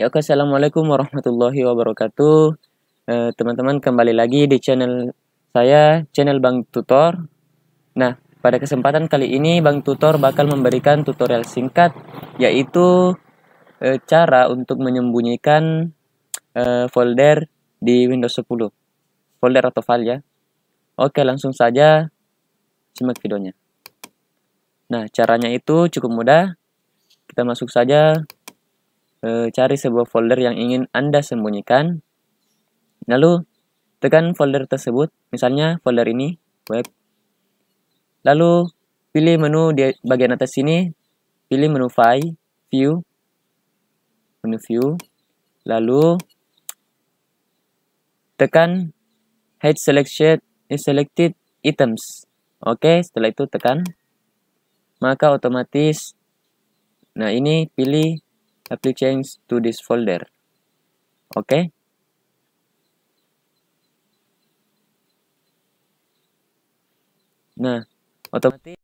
Ya, oke, assalamualaikum warahmatullahi wabarakatuh. Eh, teman-teman, eh, kembali lagi di channel saya, channel Bang Tutor. Nah, pada kesempatan kali ini, Bang Tutor bakal memberikan tutorial singkat, yaitu eh, cara untuk menyembunyikan eh, folder di Windows 10, folder atau file ya. Oke, langsung saja simak videonya. Nah, caranya itu cukup mudah. Kita masuk saja Eh, cari sebuah folder yang ingin Anda sembunyikan. Lalu tekan folder tersebut, misalnya folder ini web. Lalu pilih menu di bagian atas sini, pilih menu file, view, menu view. Lalu tekan hide selected eh, selected items. Oke, setelah itu tekan maka otomatis nah ini pilih apply change to this folder okay nah otomatis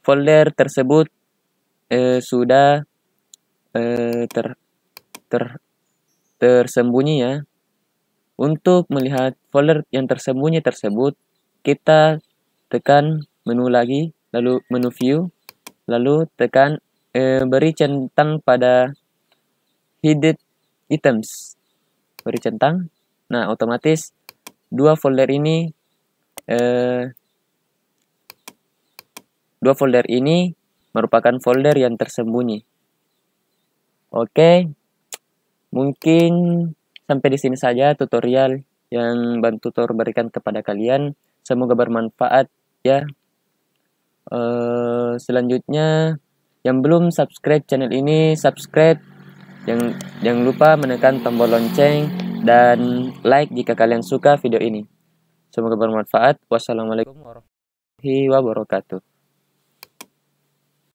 folder tersebut eh, sudah eh, ter, ter tersembunyi ya untuk melihat folder yang tersembunyi tersebut kita tekan menu lagi lalu menu view lalu tekan eh, beri centang pada hidden items. Beri centang. Nah, otomatis dua folder ini eh, dua folder ini merupakan folder yang tersembunyi. Oke, mungkin sampai di sini saja tutorial yang bantu Tutor berikan kepada kalian. Semoga bermanfaat ya. Uh, selanjutnya yang belum subscribe channel ini, subscribe. Jangan, jangan lupa menekan tombol lonceng dan like jika kalian suka video ini. Semoga bermanfaat. Wassalamualaikum warahmatullahi wabarakatuh.